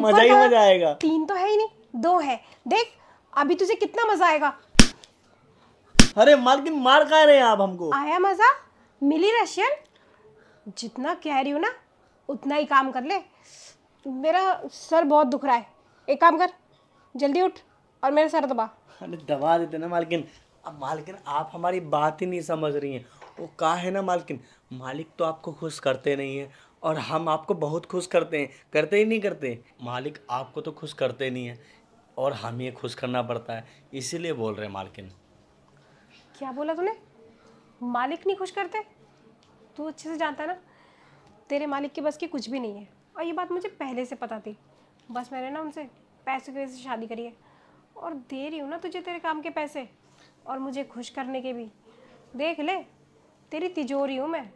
मजा ही मजा आएगा तीन तो है ही नहीं दो है देख अभी तुझे कितना मजा आएगा अरे मार मालकिन मार खा रहे हैं आप हमको आया मजा मिली रशियन जितना कह रही हूँ ना उतना ही काम कर ले मेरा सर बहुत दुख रहा है एक काम कर जल्दी उठ और मेरा सर दबा अरे दबा देते ना मालकिन अब मालकिन आप हमारी बात ही नहीं समझ रही हैं वो कहा है ना मालकिन मालिक तो आपको खुश करते नहीं है और हम आपको बहुत खुश करते हैं करते ही नहीं करते मालिक आपको तो खुश करते नहीं है और हम ये खुश करना पड़ता है इसीलिए बोल रहे हैं मालकिन क्या बोला तूने मालिक नहीं खुश करते तू अच्छे से जानता ना तेरे मालिक के बस की कुछ भी नहीं है और ये बात मुझे पहले से पता थी बस मैंने ना उनसे पैसे की वजह से शादी करी है और दे रही हूँ ना तुझे तेरे काम के पैसे और मुझे खुश करने के भी देख ले तेरी तिजोरी हूँ मैं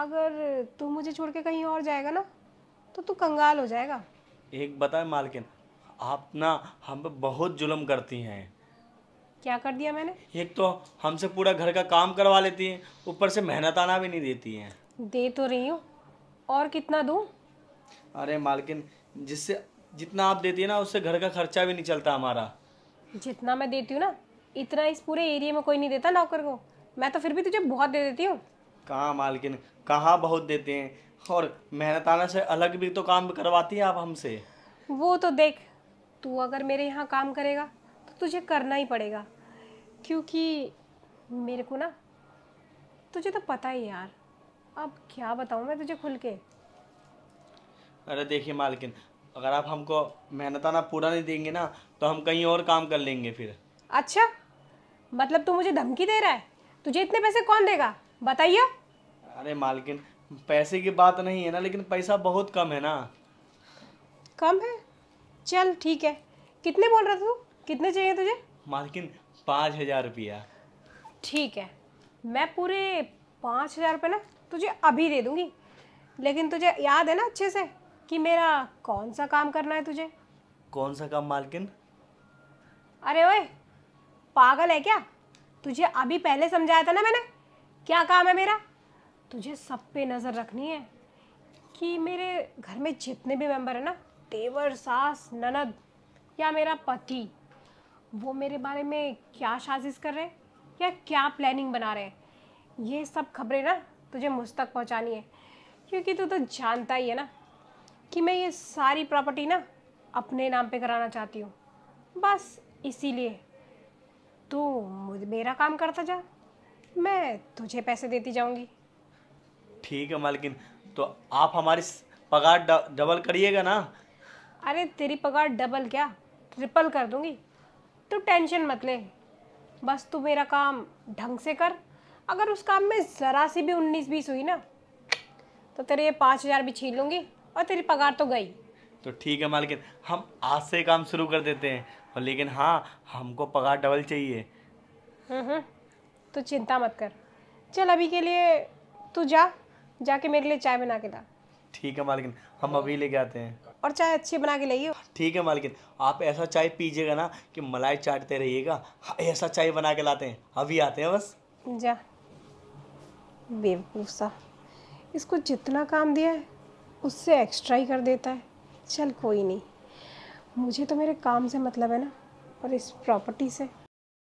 अगर तू मुझे छोड़ के कहीं और जाएगा ना तो तू कंगाल हो जाएगा एक बताए मालकिन आप ना हम पे बहुत जुल्म करती हैं क्या कर दिया मैंने एक तो हमसे पूरा घर का काम करवा लेती हैं ऊपर से मेहनत आना भी नहीं देती हैं दे तो रही हूँ और कितना दूँ अरे मालकिन जिससे जितना आप देती है ना उससे घर का खर्चा भी नहीं चलता हमारा जितना मैं देती हूँ ना इतना इस पूरे एरिया में कोई नहीं देता नौकर को मैं तो फिर भी तुझे बहुत दे देती हूँ कहाँ मालकिन कहाँ बहुत देते हैं और मेहनताना से अलग भी तो काम करवाती है आप हमसे वो तो देख तू अगर मेरे यहाँ काम करेगा तो तुझे करना ही पड़ेगा क्योंकि मेरे को ना तुझे तो पता ही यार अब क्या बताऊँ मैं तुझे खुल के अरे देखिए मालकिन अगर आप हमको मेहनताना पूरा नहीं देंगे ना तो हम कहीं और काम कर लेंगे फिर अच्छा मतलब तू मुझे धमकी दे रहा है तुझे इतने पैसे कौन देगा बताइए अरे मालकिन पैसे की बात नहीं है ना लेकिन पैसा बहुत कम है ना कम है चल ठीक है कितने बोल रहा तू कितने चाहिए तुझे मालकिन पाँच हजार रुपया ठीक है मैं पूरे पाँच हजार रुपये ना तुझे अभी दे दूंगी लेकिन तुझे याद है ना अच्छे से कि मेरा कौन सा काम करना है तुझे कौन सा काम मालकिन अरे ओए पागल है क्या तुझे अभी पहले समझाया था ना मैंने क्या काम है मेरा तुझे सब पे नज़र रखनी है कि मेरे घर में जितने भी मेंबर हैं ना देवर सास ननद या मेरा पति वो मेरे बारे में क्या साजिश कर रहे हैं या क्या प्लानिंग बना रहे हैं ये सब खबरें ना तुझे मुझ तक पहुँचानी है क्योंकि तू तो जानता ही है ना कि मैं ये सारी प्रॉपर्टी ना अपने नाम पे कराना चाहती हूँ बस इसीलिए तो मेरा काम करता जा मैं तुझे पैसे देती जाऊंगी ठीक है मालकिन तो आप हमारी पगार डबल करिएगा ना अरे तेरी पगार डबल क्या ट्रिपल कर दूंगी तू टेंशन मत ले बस तू मेरा काम ढंग से कर अगर उस काम में ज़रा सी भी उन्नीस बीस हुई ना तो तेरे ये पाँच हज़ार भी छीन लूंगी और तेरी पगार तो गई तो ठीक है मालकिन हम आज से काम शुरू कर देते हैं और लेकिन हाँ हमको पगार डबल चाहिए हम्म, हम्म। तो चिंता मत कर चल अभी के लिए तू जा जाके मेरे लिए चाय बना के ला ठीक है मालकिन हम अभी लेके आते हैं और चाय अच्छी बना के लाइए ठीक है मालकिन आप ऐसा चाय पीजिएगा ना कि मलाई चाटते रहिएगा ऐसा चाय बना के लाते हैं अभी आते हैं बस जा बेवकूफ़ सा इसको जितना काम दिया है उससे एक्स्ट्रा ही कर देता है चल कोई नहीं मुझे तो मेरे काम से मतलब है ना और इस प्रॉपर्टी से